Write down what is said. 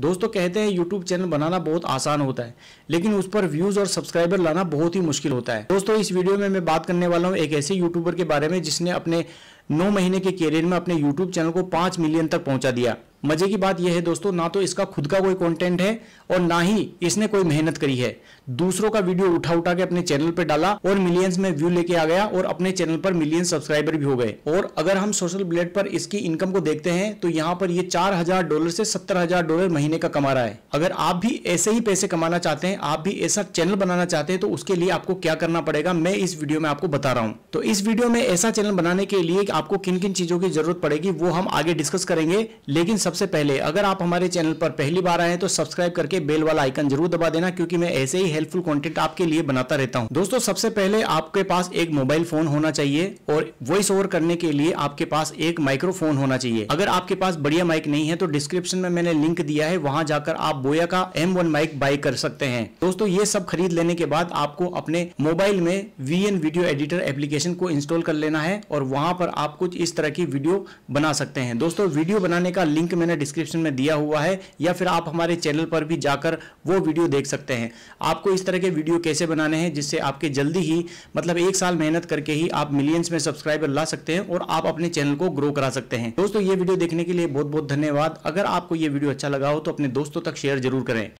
दोस्तों कहते हैं यूट्यूब चैनल बनाना बहुत आसान होता है लेकिन उस पर व्यूज और सब्सक्राइबर लाना बहुत ही मुश्किल होता है दोस्तों इस वीडियो में मैं बात करने वाला हूँ एक ऐसे यूट्यूबर के बारे में जिसने अपने नौ महीने के करियर में अपने यूट्यूब चैनल को पांच मिलियन तक पहुंचा दिया मजे की बात यह है दोस्तों ना तो इसका खुद का कोई कंटेंट है और ना ही इसने कोई मेहनत करी है दूसरों का वीडियो उठा उठा के अपने चैनल पर डाला और मिलियंस में व्यू लेके आ गया और अपने चैनल पर मिलियन सब्सक्राइबर भी हो गए और अगर हम सोशल ब्लेड पर इसकी इनकम को देखते हैं तो यहाँ पर ये चार हजार डॉलर से सत्तर हजार डॉलर महीने का कमा रहा है अगर आप भी ऐसे ही पैसे कमाना चाहते हैं आप भी ऐसा चैनल बनाना चाहते हैं तो उसके लिए आपको क्या करना पड़ेगा मैं इस वीडियो में आपको बता रहा हूँ तो इस वीडियो में ऐसा चैनल बनाने के लिए आपको किन किन चीजों की जरूरत पड़ेगी वो हम आगे डिस्कस करेंगे लेकिन सबसे पहले अगर आप हमारे चैनल पर पहली बार आए तो सब्सक्राइब करके बेल वाला आइकन जरूर दबा देना क्योंकि मैं ऐसे ही हेल्पफुल कंटेंट आपके लिए बनाता रहता हूं दोस्तों सबसे पहले आपके पास एक मोबाइल फोन होना चाहिए और वॉइस ओवर करने के लिए आपके पास एक माइक्रोफोन होना चाहिए अगर आपके पास बढ़िया माइक नहीं है तो डिस्क्रिप्शन में मैंने लिंक दिया है वहां जाकर आप बोया का एम माइक बाय कर सकते हैं दोस्तों ये सब खरीद लेने के बाद आपको अपने मोबाइल में वी वीडियो एडिटर एप्लीकेशन को इंस्टॉल कर लेना है और वहां पर आप कुछ इस तरह की वीडियो बना सकते हैं दोस्तों वीडियो बनाने का लिंक मैंने डिस्क्रिप्शन में दिया हुआ है या फिर आप हमारे चैनल पर भी जाकर वो वीडियो देख सकते हैं आपको इस तरह के वीडियो कैसे बनाने हैं जिससे आपके जल्दी ही मतलब एक साल मेहनत करके ही आप मिलियंस में सब्सक्राइबर ला सकते हैं और आप अपने चैनल को ग्रो करा सकते हैं दोस्तों ये वीडियो देखने के लिए बहुत बहुत धन्यवाद अगर आपको ये वीडियो अच्छा लगा हो तो अपने दोस्तों तक शेयर जरूर करें